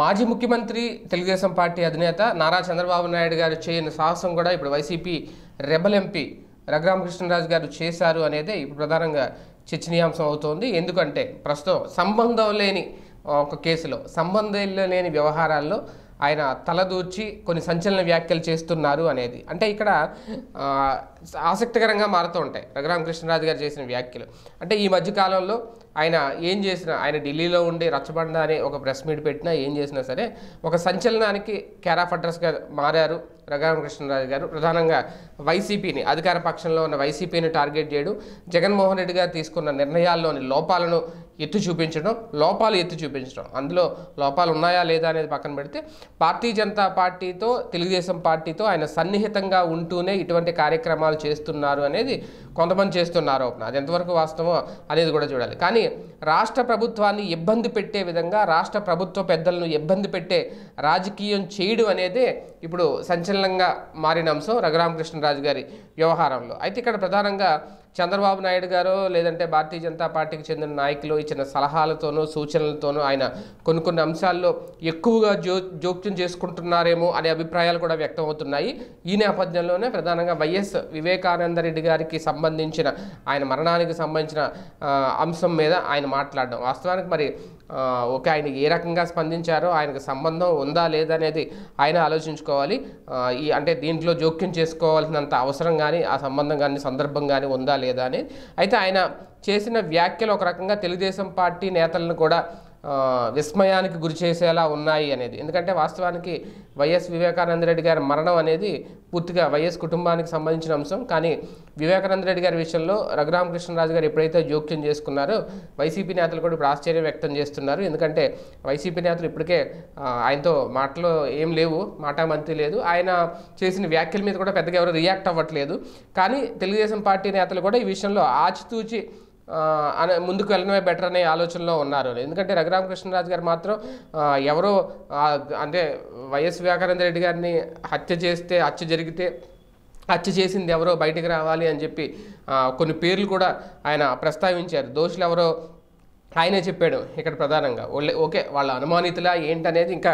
మాజీ ముఖ్యమంత్రి తెలుగుదేశం పార్టీ అధినేత నారా చంద్రబాబు నాయుడు గారు చేయని సాహసం కూడా ఇప్పుడు వైసీపీ రెబల్ ఎంపీ రఘురామకృష్ణరాజు గారు చేశారు అనేది ఇప్పుడు ప్రధానంగా చర్చనీయాంశం అవుతోంది ఎందుకంటే ప్రస్తుతం సంబంధం లేని ఒక కేసులో సంబంధం లేని వ్యవహారాల్లో ఆయన తలదూర్చి కొన్ని సంచలన వ్యాఖ్యలు చేస్తున్నారు అనేది అంటే ఇక్కడ ఆసక్తికరంగా మారుతూ ఉంటాయి రఘురామకృష్ణరాజు గారు చేసిన వ్యాఖ్యలు అంటే ఈ మధ్యకాలంలో ఆయన ఏం చేసినా ఆయన ఢిల్లీలో ఉండి రచ్చబండ అనే ఒక ప్రెస్ మీట్ పెట్టినా ఏం చేసినా సరే ఒక సంచలనానికి క్యారాఫ్ అడ్రస్గా మారారు రఘురామకృష్ణరాజు గారు ప్రధానంగా వైసీపీని అధికార పక్షంలో ఉన్న వైసీపీని టార్గెట్ చేయడం జగన్మోహన్ రెడ్డి గారు తీసుకున్న నిర్ణయాల్లోని లోపాలను ఎత్తు చూపించడం లోపాలు ఎత్తు చూపించడం అందులో లోపాలు ఉన్నాయా లేదా అనేది పక్కన పెడితే భారతీయ జనతా పార్టీతో తెలుగుదేశం పార్టీతో ఆయన సన్నిహితంగా ఉంటూనే ఇటువంటి కార్యక్రమాలు చేస్తున్నారు అనేది కొంతమంది చేస్తున్న ఆరోపణ అది ఎంతవరకు వాస్తవమో అనేది కూడా చూడాలి కానీ రాష్ట్ర ప్రభుత్వాన్ని ఇబ్బంది పెట్టే విధంగా రాష్ట్ర ప్రభుత్వ పెద్దలను ఇబ్బంది పెట్టే రాజకీయం చేయడం అనేది ఇప్పుడు సంచలనంగా మారిన అంశం రఘురామకృష్ణరాజు గారి వ్యవహారంలో అయితే ఇక్కడ ప్రధానంగా చంద్రబాబు నాయుడు గారు లేదంటే భారతీయ జనతా పార్టీకి చెందిన నాయకులు ఇచ్చిన సలహాలతోనూ సూచనలతోనూ ఆయన కొన్ని కొన్ని అంశాల్లో ఎక్కువగా జో జోక్యం చేసుకుంటున్నారేమో అనే అభిప్రాయాలు కూడా వ్యక్తం అవుతున్నాయి ఈ నేపథ్యంలోనే ప్రధానంగా వైఎస్ వివేకానందరెడ్డి గారికి సంబంధించిన ఆయన మరణానికి సంబంధించిన అంశం మీద ఆయన మాట్లాడడం వాస్తవానికి మరి ఓకే ఆయన ఏ రకంగా స్పందించారో ఆయనకు సంబంధం ఉందా లేదనేది ఆయన ఆలోచించుకోవాలి ఈ అంటే దీంట్లో జోక్యం చేసుకోవాల్సినంత అవసరం కానీ ఆ సంబంధం కానీ సందర్భం కానీ ఉందా లేదా అని అయితే ఆయన చేసిన వ్యాఖ్యలు ఒక రకంగా తెలుగుదేశం పార్టీ నేతలను కూడా విస్మయానికి గురి చేసేలా ఉన్నాయి అనేది ఎందుకంటే వాస్తవానికి వైఎస్ వివేకానంద రెడ్డి గారి మరణం అనేది పూర్తిగా వైఎస్ కుటుంబానికి సంబంధించిన అంశం కానీ వివేకానంద రెడ్డి గారి విషయంలో రఘురామకృష్ణరాజు గారు ఎప్పుడైతే జోక్యం చేసుకున్నారో వైసీపీ నేతలు కూడా ఇప్పుడు ఆశ్చర్యం వ్యక్తం చేస్తున్నారు ఎందుకంటే వైసీపీ నేతలు ఇప్పటికే ఆయనతో మాటలో ఏం లేవు మాటామంతి లేదు ఆయన చేసిన వ్యాఖ్యల మీద కూడా పెద్దగా ఎవరు రియాక్ట్ అవ్వట్లేదు కానీ తెలుగుదేశం పార్టీ నేతలు కూడా ఈ విషయంలో ఆచితూచి అనే ముందుకు వెళ్ళడమే బెటర్ అనే ఆలోచనలో ఉన్నారు ఎందుకంటే రఘురామకృష్ణరాజు గారు మాత్రం ఎవరో అంటే వైఎస్ వివేకానంద రెడ్డి గారిని హత్య చేస్తే హత్య జరిగితే హత్య చేసింది ఎవరో బయటికి రావాలి అని చెప్పి కొన్ని పేర్లు కూడా ఆయన ప్రస్తావించారు దోషులు ఎవరో ఆయనే చెప్పాడు ఇక్కడ ప్రధానంగా ఓకే వాళ్ళ అనుమానితులా ఏంటనేది ఇంకా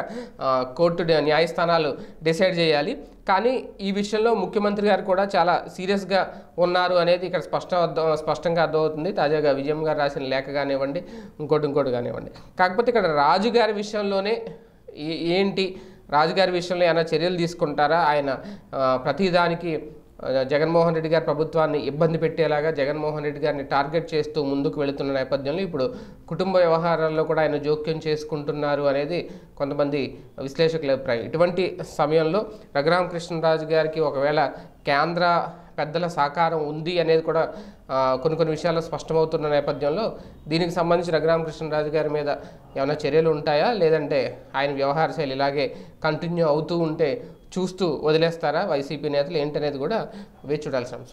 కోర్టు న్యాయస్థానాలు డిసైడ్ చేయాలి కానీ ఈ విషయంలో ముఖ్యమంత్రి గారు కూడా చాలా సీరియస్గా ఉన్నారు అనేది ఇక్కడ అర్థం స్పష్టంగా అర్థమవుతుంది తాజాగా విజయం గారు రాసిన లేఖ కానివ్వండి ఇంకోటి ఇంకోటి కానివ్వండి కాకపోతే ఇక్కడ రాజుగారి విషయంలోనే ఏంటి రాజుగారి విషయంలో ఏమైనా చర్యలు తీసుకుంటారా ఆయన ప్రతిదానికి జగన్మోహన్ రెడ్డి గారి ప్రభుత్వాన్ని ఇబ్బంది పెట్టేలాగా జగన్మోహన్ రెడ్డి గారిని టార్గెట్ చేస్తూ ముందుకు వెళుతున్న నేపథ్యంలో ఇప్పుడు కుటుంబ వ్యవహారాల్లో కూడా ఆయన జోక్యం చేసుకుంటున్నారు అనేది కొంతమంది విశ్లేషకుల అభిప్రాయం ఇటువంటి సమయంలో రఘురామకృష్ణరాజు గారికి ఒకవేళ కేంద్ర పెద్దల సహకారం ఉంది అనేది కూడా కొన్ని కొన్ని విషయాలు స్పష్టమవుతున్న నేపథ్యంలో దీనికి సంబంధించి రఘురామకృష్ణరాజు గారి మీద ఏమైనా చర్యలు ఉంటాయా లేదంటే ఆయన వ్యవహార శైలి ఇలాగే కంటిన్యూ అవుతూ ఉంటే చూస్తూ వదిలేస్తారా వైసీపీ నేతలు ఏంటనేది కూడా వేచి చూడాల్సిన అంశం